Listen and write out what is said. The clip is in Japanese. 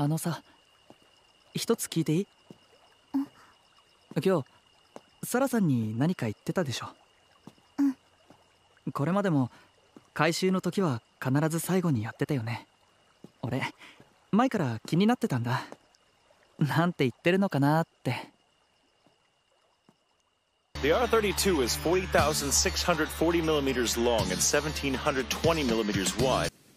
あのさ一つ聞いていい今日サラさんに何か言ってたでしょうんこれまでも回収の時は必ず最後にやってたよね俺前から気になってたんだなんて言ってるのかなって The R32 is 40,640 m m long and 1,720 m m wide.